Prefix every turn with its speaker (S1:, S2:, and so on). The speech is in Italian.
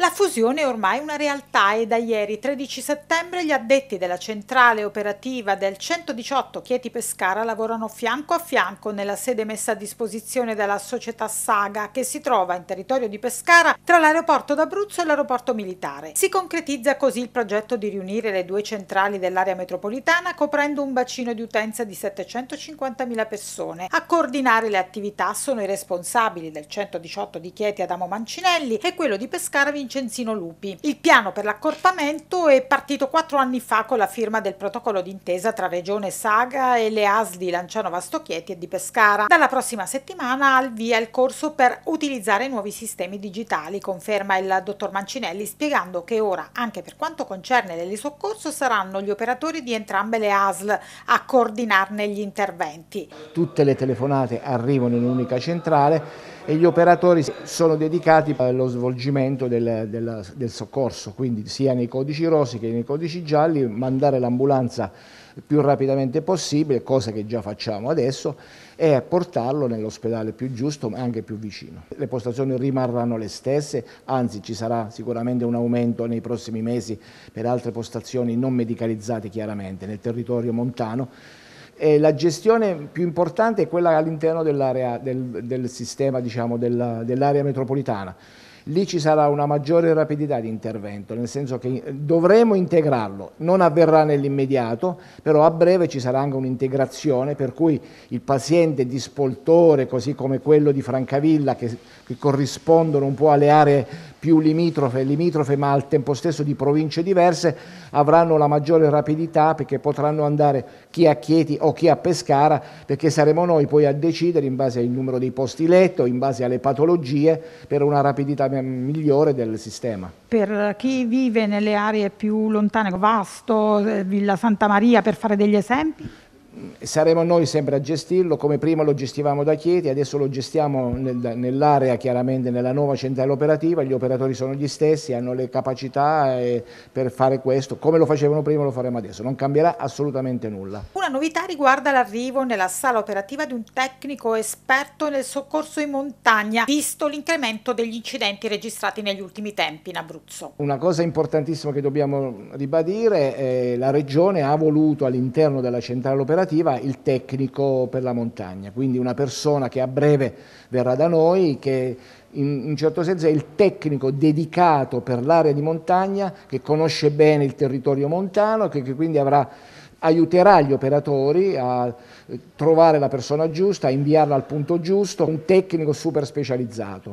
S1: La fusione è ormai una realtà e da ieri 13 settembre gli addetti della centrale operativa del 118 Chieti Pescara lavorano fianco a fianco nella sede messa a disposizione dalla società Saga che si trova in territorio di Pescara tra l'aeroporto d'Abruzzo e l'aeroporto militare. Si concretizza così il progetto di riunire le due centrali dell'area metropolitana coprendo un bacino di utenza di 750.000 persone. A coordinare le attività sono i responsabili del 118 di Chieti Adamo Mancinelli e quello di Pescara Vincenzo Vincenzino Lupi. Il piano per l'accorpamento è partito quattro anni fa con la firma del protocollo d'intesa tra Regione Saga e le ASL di Lanciano Vastochieti e di Pescara. Dalla prossima settimana al via il corso per utilizzare nuovi sistemi digitali, conferma il dottor Mancinelli spiegando che ora, anche per quanto concerne l'elisoccorso, saranno gli operatori di entrambe le ASL a coordinarne gli interventi.
S2: Tutte le telefonate arrivano in un'unica centrale e gli operatori sono dedicati allo svolgimento del, del, del soccorso, quindi sia nei codici rossi che nei codici gialli, mandare l'ambulanza più rapidamente possibile, cosa che già facciamo adesso, e portarlo nell'ospedale più giusto, ma anche più vicino. Le postazioni rimarranno le stesse, anzi ci sarà sicuramente un aumento nei prossimi mesi per altre postazioni non medicalizzate chiaramente nel territorio montano, e la gestione più importante è quella all'interno dell'area del, del, sistema diciamo, dell'area dell metropolitana lì ci sarà una maggiore rapidità di intervento, nel senso che eh, dovremo integrarlo, non avverrà nell'immediato, però a breve ci sarà anche un'integrazione per cui il paziente di Spoltore, così come quello di Francavilla, che, che corrispondono un po' alle aree più limitrofe, limitrofe ma al tempo stesso di province diverse, avranno la maggiore rapidità perché potranno andare chi a Chieti o chi a Pescara, perché saremo noi poi a decidere in base al numero dei posti letto, in base alle patologie, per una rapidità maggiore migliore del sistema.
S1: Per chi vive nelle aree più lontane, Vasto, eh, Villa Santa Maria, per fare degli esempi?
S2: saremo noi sempre a gestirlo, come prima lo gestivamo da Chieti, adesso lo gestiamo nel, nell'area chiaramente, nella nuova centrale operativa, gli operatori sono gli stessi, hanno le capacità eh, per fare questo, come lo facevano prima lo faremo adesso, non cambierà assolutamente nulla.
S1: Una novità riguarda l'arrivo nella sala operativa di un tecnico esperto nel soccorso in montagna, visto l'incremento degli incidenti registrati negli ultimi tempi in Abruzzo.
S2: Una cosa importantissima che dobbiamo ribadire, eh, la Regione ha voluto all'interno della centrale operativa amministrativa il tecnico per la montagna, quindi una persona che a breve verrà da noi, che in un certo senso è il tecnico dedicato per l'area di montagna, che conosce bene il territorio montano, che, che quindi avrà aiuterà gli operatori a eh, trovare la persona giusta, a inviarla al punto giusto, un tecnico super specializzato.